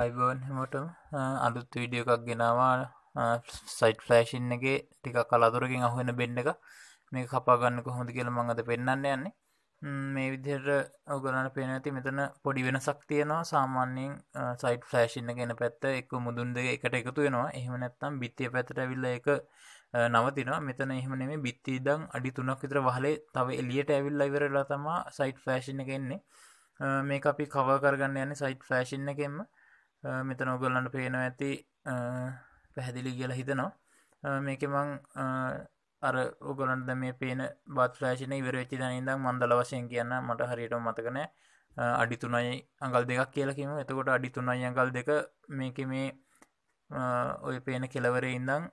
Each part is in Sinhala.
අයිබෝන් හැමෝටම අලුත් වීඩිය එකක් ගෙනවා සයිට් ෆලෑෂන් එක ටිකක් කලාතුරකින් අහුවෙන බෙන්ඩ එක මේ කපාගන්න කොහොඳ කියල මඟද පෙන්න්න යන්නේ මේ විදිහට ඔගලන්න පෙන ඇති මෙතන පොඩි වෙනසක් තියෙනවා සාමාන්‍යයෙන් සයිට් ෆලෑෂන්න ගෙන පැත්ත එක් මුදුන් දෙ එකට එකතු වෙනවා එහෙම නැත්තම් බිත්තිය පැතට ඇවිල්ල එක නවතිනවා මෙතන එහෙම නෙම බිත්ති දං අඩි තුනක් විතර වහලේ තව එලියට ඇවිල්ල ඉවරලා තමා සයිට් ෆෑෂණ එකෙන්නේ මේක අපි කව කරගන්න යන සයිට් ෆෑෂණ එකෙන්ම මෙතන ඔගොල්ලන්ට පේනව ඇති පැහැදිලි කියලා හිතනවා මේක මං අර ඔගොලන්ට මේ පේන බාත්්‍රාශන ඉවරච්චි දනිදම් මන්දල වශයෙන් කියන්න මට හරියට මතකන අඩිතුනයි අඟල් දෙකක් කියලකිම එතකොට අඩිතුනයි අඟල් දෙක මේක මේ ඔය පේන කෙලවරේ ඉඳං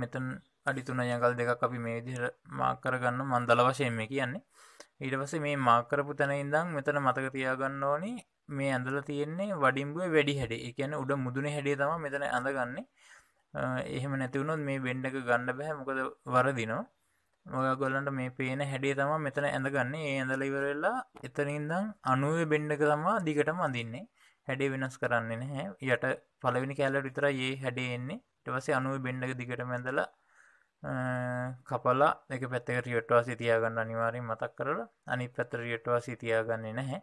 මෙතන් අඩි තුන යකල් දෙකක් අපි මේ විදිර මාකරගන්න මන්දල වශයෙන් මේ කියන්නේ ඊට පස්සේ මේ මාකරපු තැන ඉඳං මෙතන මතක තියාගන්න ඕනි මේ ඇඳල තියෙන්නේ වඩිම්බුව වැඩි හැඩ එකන උඩ මුදුන හැඩේ තම මෙතන ඇඳගන්නේ එහෙම නැතිවුණොත් මේ බෙන්ඩක ගණ්ඩ බැහැ මොකද වරදිනවා මගගොල්ලන්ට මේ පේන හැඩේ තම මෙතන ඇඳගන්න ඒ ඇඳල ඉවරල්ලා එතනින්දං අනුව බෙන්ඩක තමා දිගටම අඳන්නේ හැඩේ වෙනස් කරන්නේ නැහැ යට පලවෙනි කෑල්ලට විතර ඒ හැඩේ එන්නේ ටවසේ අනුව බෙන්ඩක දිගට ඇඳලා කපලා එක පැත්තක රියට්වා සිතියාගන්න අනිවාරෙන් මතක් කරලා අනි පැතර රියට්වා සිතියාගන්නේ නැහැ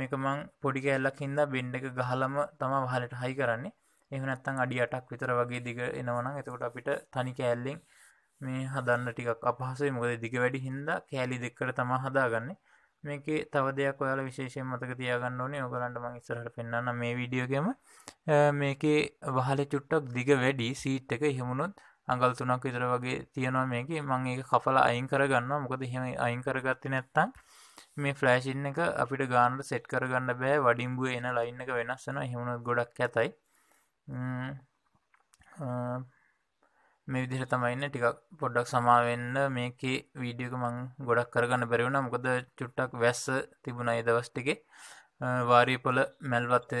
මේක මං පොඩි කැල්ලක් හින්දා බෙන්ඩ එක ගහලම තම වහලට හයි කරන්නේ එහනත්තං අඩි අටක් විතර වගේ දිග එනවනම් එතකොට අපිට තනි කෑල්ලෙන් මේ හදන්න ටිකක් අපහසේ මොකද දිග වැඩි හින්දා කෑලි දෙක්කට තම හදාගන්න මේක තව දෙයක් ඔයාල විශේෂය මතක තියාගන්න ඕනේ ඔගලන්ට මං ඉස්සරහට පෙන්න්න මේ විඩියෝගම මේකේ වහල චුට්ටක් දිග වැඩි සීට් එක එහෙමුණොත් අඟල් තුනක් විතර වගේ තියෙනවා මේක මං ඒක කපලා අයින් කරගන්න මොකද හෙම අයින් කරගත්ති නැත්තං මේ ෆලෑශින් එක අපිට ගානට සෙට් කරගන්න බෑ වඩිම්බුව එන ලයින් එක වෙනස්සන හෙමුණුත් ගොඩක් ඇතයි මේ විදිහ තමයින්න ටිකක් පොඩ්ඩක් සමාවෙන්න මේක වීඩියක මං ගොඩක් කරගන්න බැරිවුණ මොකද චුට්ටක් වැස්ස තිබුණ අයිදවස්ටික වාරීපොල මැල්වත්ත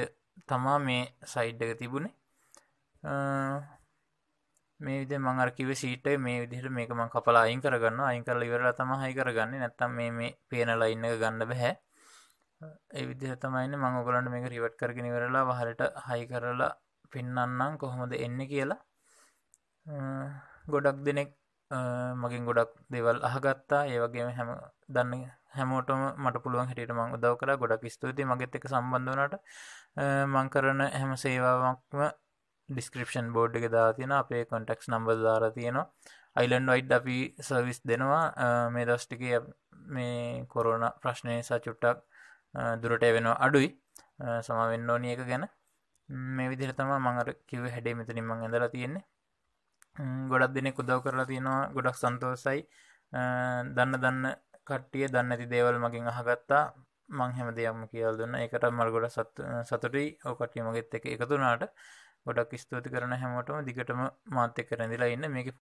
තමා මේ සයිඩ්ඩක තිබුණේ මේ විදිහට මම අර කිව්වේ ෂීට් එක මේ විදිහට මේක මම කපලා අයින් කරගන්නවා අයින් කරලා ඉවරලා තමයි අයින් කරගන්නේ නැත්තම් මේ මේ පේන ලයින් එක ගන්න බෑ ඒ විදිහට තමයි ඉන්නේ මම ඔයගලන්ට මේක රිවර්ට් කරගෙන ඉවරලා වහලට හයි කරලා පෙන්වන්නම් කොහොමද එන්නේ කියලා ගොඩක් දෙනෙක් මගින් ගොඩක් දෙවල් අහගත්තා ඒ වගේම හැම දන්න හැමෝටම මට පුළුවන් හිටියට මං උදව් කරා ගොඩක් ස්තුතියි මගෙත් එක සම්බන්ධ වුණාට මං කරන හැම සේවාවක්ම ඩිස්ක්‍රපෂන් බෝඩ් එක දා තියෙන අපේ කොන්ටක්ස් නම්බර් දාර තියෙනවා අයිලන්් වයිඩ් අපි සර්විස් දෙනවා මේ දස්්ටික මේ කොරෝන ප්‍රශ්නය සචුට්ටක් දුරට වෙනවා අඩුයි සමවෙන්න ඕනිය එක ගැන මේ විදිර තම මඟර කිව හැඩේ මෙතනින් මං ඇඳලා තියෙන්නේ ගොඩක් දෙනෙ කුදව කරලා තියෙනවා ගොඩක් සන්තෝසයි දන්න දන්න කට්ටිය දන්න ඇති දේවල් මගින් අහගත්තා මං හැම දෙයක්ම කියල් දුන්න එකට මල් ගොඩ සතුටයි ඕකටියමගෙත් එක එකතුනාට ගොඩක් ස්තුති කරන හැමෝටම දිගටම මාත් එක්ක රැඳිලා ඉන්න මේක